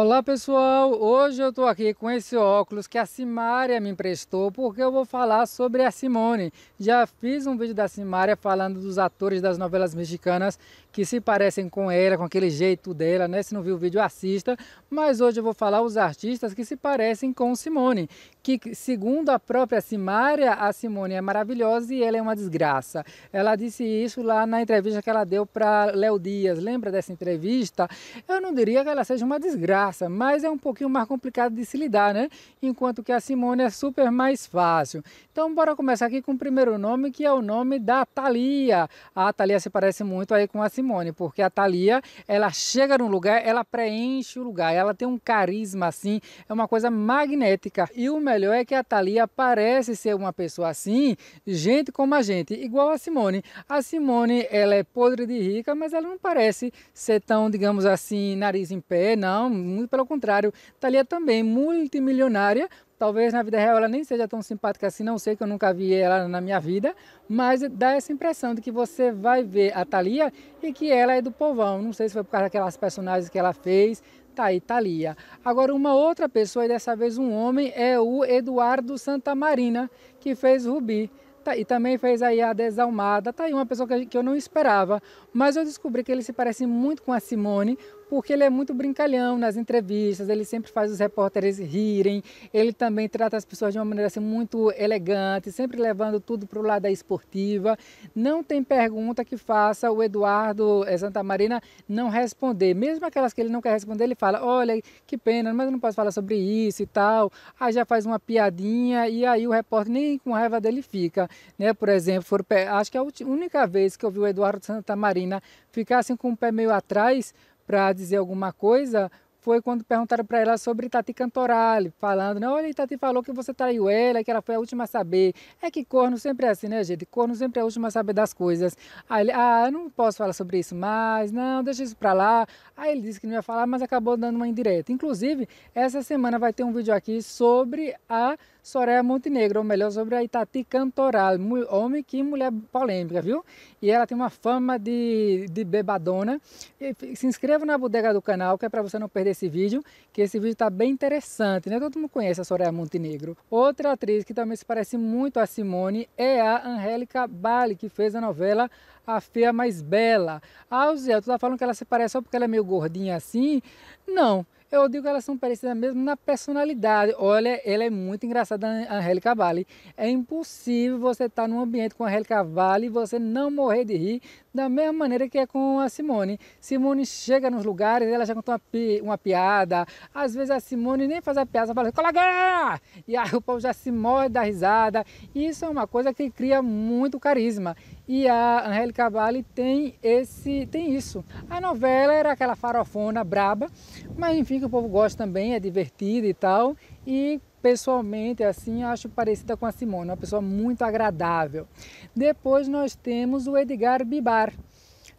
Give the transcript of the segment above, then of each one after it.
Olá pessoal, hoje eu estou aqui com esse óculos que a Simária me emprestou porque eu vou falar sobre a Simone. Já fiz um vídeo da Simária falando dos atores das novelas mexicanas que se parecem com ela, com aquele jeito dela, né? Se não viu o vídeo, assista. Mas hoje eu vou falar os artistas que se parecem com Simone, que, segundo a própria Simária, a Simone é maravilhosa e ela é uma desgraça. Ela disse isso lá na entrevista que ela deu para Léo Dias. Lembra dessa entrevista? Eu não diria que ela seja uma desgraça, mas é um pouquinho mais complicado de se lidar, né? Enquanto que a Simone é super mais fácil. Então, bora começar aqui com o primeiro nome, que é o nome da Thalia. A Thalia se parece muito aí com a Simone, porque a Thalia, ela chega num lugar, ela preenche o lugar, ela tem um carisma assim, é uma coisa magnética. E o melhor melhor é que a Thalia parece ser uma pessoa assim, gente como a gente, igual a Simone. A Simone, ela é podre de rica, mas ela não parece ser tão, digamos assim, nariz em pé, não, muito pelo contrário. Thalia também, multimilionária, Talvez na vida real ela nem seja tão simpática assim, não sei, que eu nunca vi ela na minha vida, mas dá essa impressão de que você vai ver a Thalia e que ela é do povão. Não sei se foi por causa daquelas personagens que ela fez, Tá Thalia. Tá Agora, uma outra pessoa, e dessa vez um homem, é o Eduardo Santamarina, que fez Rubi. Tá, e também fez aí a Desalmada. Tá aí uma pessoa que, que eu não esperava. Mas eu descobri que ele se parece muito com a Simone, porque ele é muito brincalhão nas entrevistas, ele sempre faz os repórteres rirem, ele também trata as pessoas de uma maneira assim, muito elegante, sempre levando tudo para o lado da esportiva. Não tem pergunta que faça o Eduardo eh, Santa Marina não responder. Mesmo aquelas que ele não quer responder, ele fala: olha, que pena, mas eu não posso falar sobre isso e tal. Aí já faz uma piadinha e aí o repórter nem com raiva dele fica. Né? Por exemplo, for, acho que é a única vez que eu vi o Eduardo Santa Marina ficar assim com o pé meio atrás para dizer alguma coisa, foi quando perguntaram para ela sobre Tati Cantorale, falando, não, olha, Tati falou que você traiu tá ela, que ela foi a última a saber. É que corno sempre é assim, né, gente? Corno sempre é a última a saber das coisas. Aí ele, ah, não posso falar sobre isso mais, não, deixa isso para lá. Aí ele disse que não ia falar, mas acabou dando uma indireta. Inclusive, essa semana vai ter um vídeo aqui sobre a Soraya Montenegro, ou melhor, sobre a Itati Cantoral, homem que mulher polêmica, viu? E ela tem uma fama de, de bebadona. E se inscreva na bodega do canal, que é para você não perder esse vídeo, que esse vídeo está bem interessante, né? Todo mundo conhece a Soraya Montenegro. Outra atriz que também se parece muito a Simone é a Angélica Bali, que fez a novela A Feia Mais Bela. Ah, Zé, tu tá falando que ela se parece só porque ela é meio gordinha assim? Não. Eu digo que elas são parecidas mesmo na personalidade. Olha, ela é muito engraçada, a Angélica Vale. É impossível você estar tá num ambiente com a Angélica Vale e você não morrer de rir da mesma maneira que é com a Simone. Simone chega nos lugares, ela já conta uma, pi, uma piada. Às vezes a Simone nem faz a piada, fala, colega! E aí o povo já se morre da risada. isso é uma coisa que cria muito carisma. E a Angélica Vale tem esse, tem isso. A novela era aquela farofona braba, mas enfim, que o povo gosta também, é divertida e tal. E pessoalmente, assim, acho parecida com a Simone, uma pessoa muito agradável. Depois nós temos o Edgar Bibar.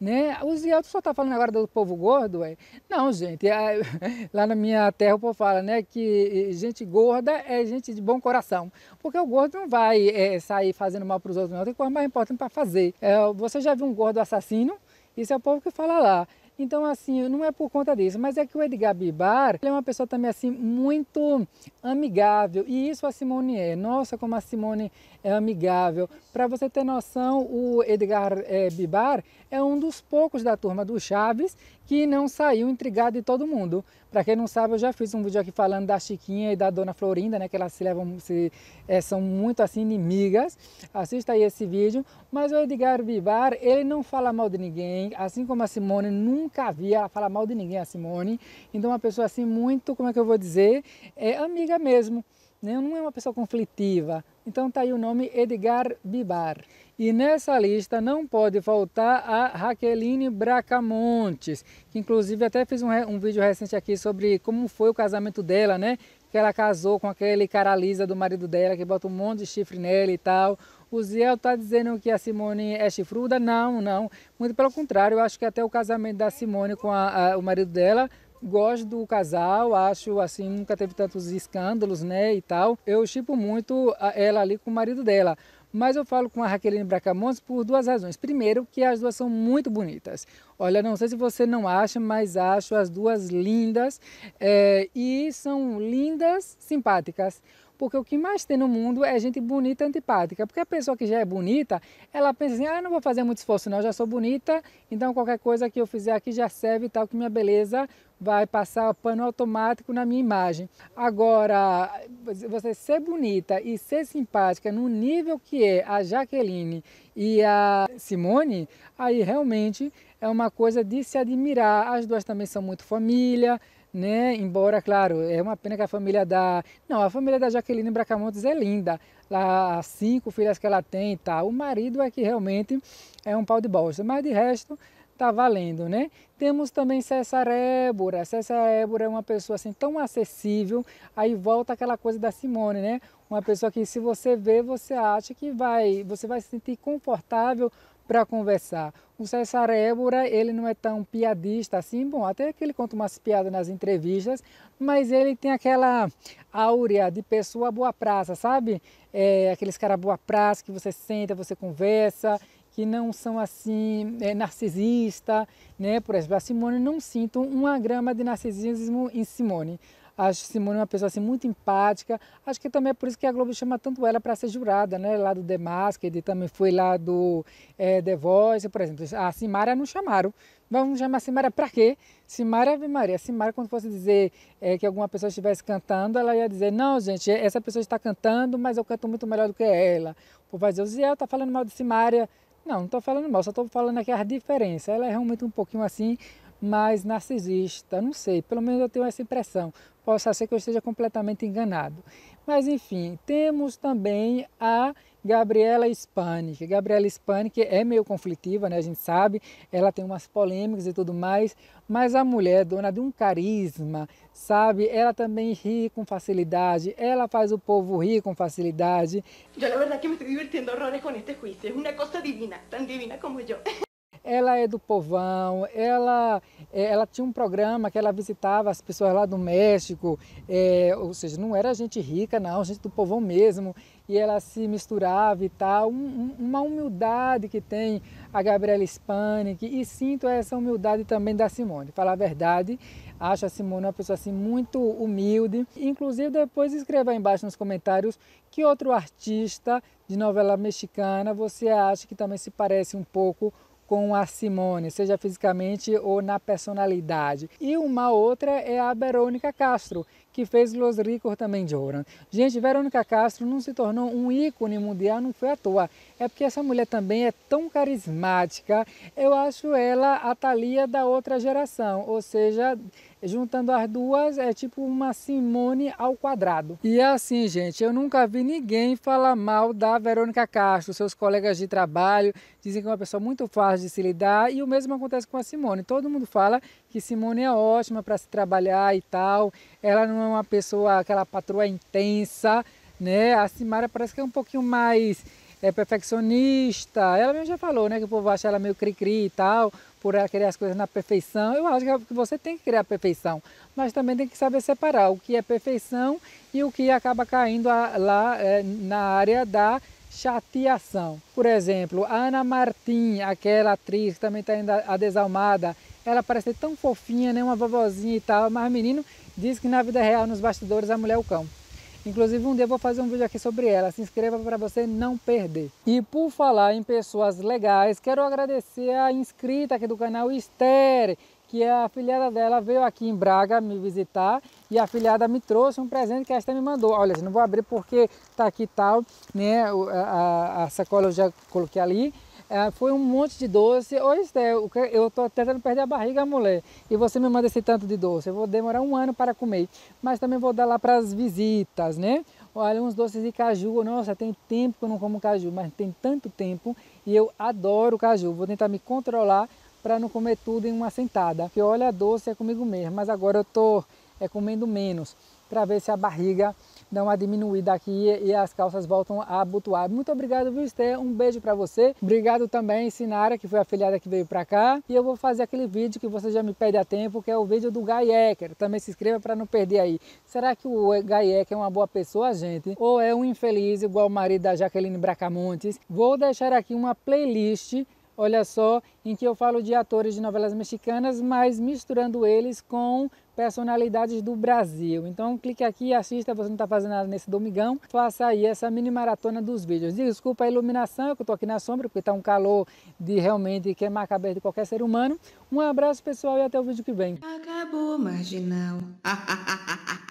Né? O Zé só está falando agora do povo gordo, é? Não, gente, é, lá na minha terra o povo fala, né, que gente gorda é gente de bom coração, porque o gordo não vai é, sair fazendo mal para os outros, não, tem coisa mais importante para fazer. É, você já viu um gordo assassino? Isso é o povo que fala lá. Então, assim, não é por conta disso, mas é que o Edgar Bibar é uma pessoa também, assim, muito amigável. E isso a Simone é. Nossa, como a Simone é amigável. Para você ter noção, o Edgar é, Bibar é um dos poucos da turma do Chaves que não saiu intrigado de todo mundo. Para quem não sabe, eu já fiz um vídeo aqui falando da Chiquinha e da Dona Florinda, né? Que elas se levam, se, é, são muito assim inimigas. Assista aí esse vídeo. Mas o Edgar Vivar, ele não fala mal de ninguém, assim como a Simone nunca via ela falar mal de ninguém, a Simone. Então, uma pessoa assim muito, como é que eu vou dizer, é amiga mesmo. Né? Não é uma pessoa conflitiva, então está aí o nome Edgar Bibar. E nessa lista não pode faltar a Raqueline Bracamontes, que inclusive até fiz um, um vídeo recente aqui sobre como foi o casamento dela, né? Que ela casou com aquele cara lisa do marido dela, que bota um monte de chifre nela e tal. O Ziel está dizendo que a Simone é chifruda? Não, não. Muito pelo contrário, eu acho que até o casamento da Simone com a, a, o marido dela gosto do casal, acho assim, nunca teve tantos escândalos, né, e tal. Eu chipo muito ela ali com o marido dela. Mas eu falo com a Raqueline Bracamontes por duas razões. Primeiro, que as duas são muito bonitas. Olha, não sei se você não acha, mas acho as duas lindas. É, e são lindas, simpáticas. Porque o que mais tem no mundo é gente bonita antipática. Porque a pessoa que já é bonita, ela pensa assim: ah, não vou fazer muito esforço, não, eu já sou bonita, então qualquer coisa que eu fizer aqui já serve e tal, que minha beleza vai passar pano automático na minha imagem. Agora, você ser bonita e ser simpática no nível que é a Jaqueline e a Simone, aí realmente é uma coisa de se admirar. As duas também são muito família, né? Embora, claro, é uma pena que a família da. Não, a família da Jaqueline Bracamontes é linda. Lá, as cinco filhas que ela tem e tá. tal. O marido é que realmente é um pau de bosta. Mas de resto, Tá valendo, né? Temos também César Ébora. César Ébora é uma pessoa assim tão acessível. Aí volta aquela coisa da Simone, né? Uma pessoa que se você vê, você acha que vai, você vai se sentir confortável para conversar. O César Ébora, ele não é tão piadista assim, bom, até que ele conta umas piadas nas entrevistas, mas ele tem aquela áurea de pessoa boa praça, sabe? É, aqueles caras boa praça que você senta, você conversa que não são assim é, narcisista, né? Por exemplo, a Simone não sinto uma grama de narcisismo em Simone. Acho Simone uma pessoa assim muito empática. Acho que também é por isso que a Globo chama tanto ela para ser jurada, né? Lá do The Masked, também foi lá do é, The Voice, por exemplo. A Simara não chamaram. Vamos chamar Simara para quê? Simara Ave Maria. Simara, quando fosse dizer é, que alguma pessoa estivesse cantando, ela ia dizer: Não, gente, essa pessoa está cantando, mas eu canto muito melhor do que ela. O povo vai dizer: O Ziel está falando mal de Simara. Não, não estou falando mal, só estou falando aqui as diferenças. Ela é realmente um pouquinho assim, mais narcisista, não sei, pelo menos eu tenho essa impressão. Pode ser que eu esteja completamente enganado. Mas enfim, temos também a Gabriela Spanik. Gabriela Spanik é meio conflitiva, né? A gente sabe, ela tem umas polêmicas e tudo mais, mas a mulher é dona de um carisma, sabe? Ela também ri com facilidade, ela faz o povo rir com facilidade. Eu, na verdade, que me estou divertindo horrores com este juízo. É uma coisa divina, tão divina como eu. ela é do povão, ela, é, ela tinha um programa que ela visitava as pessoas lá do México, é, ou seja, não era gente rica, não, gente do povão mesmo, e ela se misturava e tal. Um, uma humildade que tem a Gabriela Hispanic e sinto essa humildade também da Simone. Falar a verdade, acho a Simone uma pessoa assim muito humilde. Inclusive, depois escreva aí embaixo nos comentários que outro artista de novela mexicana você acha que também se parece um pouco com a Simone, seja fisicamente ou na personalidade. E uma outra é a Verônica Castro, que fez Los Ricos também de Lloran. Gente, Verônica Castro não se tornou um ícone mundial, não foi à toa. É porque essa mulher também é tão carismática. Eu acho ela a Thalia da outra geração, ou seja, juntando as duas é tipo uma Simone ao quadrado. E é assim, gente, eu nunca vi ninguém falar mal da Verônica Castro. Seus colegas de trabalho dizem que é uma pessoa muito fácil de se lidar e o mesmo acontece com a Simone. Todo mundo fala que Simone é ótima para se trabalhar e tal, ela não é uma pessoa, aquela patroa intensa, né? A Simara parece que é um pouquinho mais é, perfeccionista. Ela mesmo já falou, né? Que o povo acha ela meio cri-cri e tal, por ela querer as coisas na perfeição. Eu acho que é você tem que criar a perfeição, mas também tem que saber separar o que é perfeição e o que acaba caindo lá é, na área da chateação. Por exemplo, a Ana Martim, aquela atriz que também está ainda a desalmada, ela parece tão fofinha, né? uma vovozinha e tal, mas menino diz que na vida real, nos bastidores, a mulher é o cão. Inclusive, um dia eu vou fazer um vídeo aqui sobre ela. Se inscreva para você não perder. E por falar em pessoas legais, quero agradecer a inscrita aqui do canal Esther, que a filhada dela veio aqui em Braga me visitar e a filhada me trouxe um presente que esta me mandou. Olha, não vou abrir porque tá aqui tal, né? A, a, a sacola eu já coloquei ali. É, foi um monte de doce. Oi, Esther, eu estou tentando perder a barriga, mulher. E você me manda esse tanto de doce. Eu vou demorar um ano para comer. Mas também vou dar lá para as visitas, né? Olha, uns doces de caju. Nossa, tem tempo que eu não como caju, mas tem tanto tempo. E eu adoro caju. Vou tentar me controlar para não comer tudo em uma sentada. Que olha, doce é comigo mesmo, mas agora eu tô é, comendo menos para ver se a barriga dá uma diminuída aqui e as calças voltam a abotoar. Muito obrigado, viu, Esther? Um beijo para você. Obrigado também, Sinara, que foi a filhada que veio para cá. E eu vou fazer aquele vídeo que você já me pede há tempo, que é o vídeo do Guy Ecker. Também se inscreva para não perder aí. Será que o Guy Ecker é uma boa pessoa, gente? Ou é um infeliz igual o marido da Jaqueline Bracamontes? Vou deixar aqui uma playlist olha só, em que eu falo de atores de novelas mexicanas, mas misturando eles com personalidades do Brasil. Então clique aqui, e assista, você não está fazendo nada nesse domingão, faça aí essa mini maratona dos vídeos. Desculpa a iluminação, é que eu estou aqui na sombra, porque está um calor de realmente que é cabeça de qualquer ser humano. Um abraço pessoal e até o vídeo que vem. Acabou, marginal.